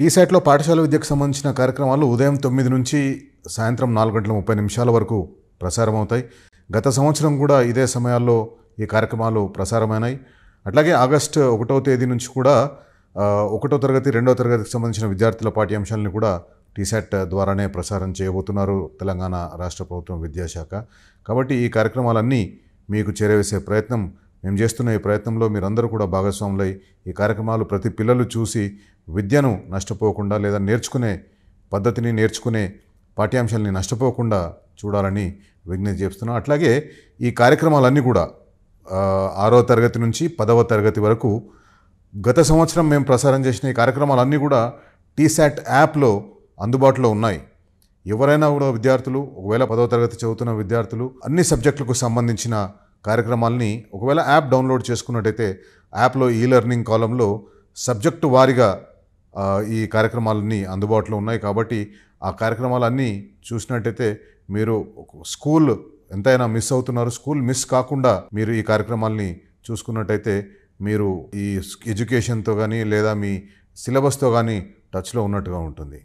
టీసెట్లో పాఠశాల విద్యకు సంబంధించిన కార్యక్రమాలు ఉదయం తొమ్మిది నుంచి సాయంత్రం నాలుగు గంటల ముప్పై నిమిషాల వరకు ప్రసారం అవుతాయి గత సంవత్సరం కూడా ఇదే సమయాల్లో ఈ కార్యక్రమాలు ప్రసారమైనాయి అట్లాగే ఆగస్టు ఒకటో తేదీ నుంచి కూడా ఒకటో తరగతి రెండో తరగతికి సంబంధించిన విద్యార్థుల పాఠ్యాంశాలను కూడా టీసెట్ ద్వారానే ప్రసారం చేయబోతున్నారు తెలంగాణ రాష్ట్ర ప్రభుత్వం విద్యాశాఖ కాబట్టి ఈ కార్యక్రమాలన్నీ మీకు చేరవేసే ప్రయత్నం మేము చేస్తున్న ఈ ప్రయత్నంలో మీరందరూ కూడా భాగస్వాములై ఈ కార్యక్రమాలు ప్రతి పిల్లలు చూసి విద్యను నష్టపోకుండా లేదా నేర్చుకునే పద్ధతిని నేర్చుకునే పాఠ్యాంశాలని నష్టపోకుండా చూడాలని విజ్ఞప్తి చేస్తున్నాం అట్లాగే ఈ కార్యక్రమాలన్నీ కూడా ఆరో తరగతి నుంచి పదవ తరగతి వరకు గత సంవత్సరం మేము ప్రసారం చేసిన ఈ కార్యక్రమాలన్నీ కూడా టీశాట్ యాప్లో అందుబాటులో ఉన్నాయి ఎవరైనా కూడా విద్యార్థులు ఒకవేళ పదవ తరగతి చదువుతున్న విద్యార్థులు అన్ని సబ్జెక్టులకు సంబంధించిన కార్యక్రమాలని ఒకవేళ యాప్ డౌన్లోడ్ చేసుకున్నట్టయితే యాప్లో ఈ లెర్నింగ్ కాలంలో సబ్జెక్టు వారీగా ఈ కార్యక్రమాలన్నీ అందుబాటులో ఉన్నాయి కాబట్టి ఆ కార్యక్రమాలన్నీ చూసినట్టయితే మీరు స్కూల్ ఎంతైనా మిస్ అవుతున్నారు స్కూల్ మిస్ కాకుండా మీరు ఈ కార్యక్రమాలని చూసుకున్నట్టయితే మీరు ఈ ఎడ్యుకేషన్తో కానీ లేదా మీ సిలబస్తో కానీ టచ్లో ఉన్నట్టుగా ఉంటుంది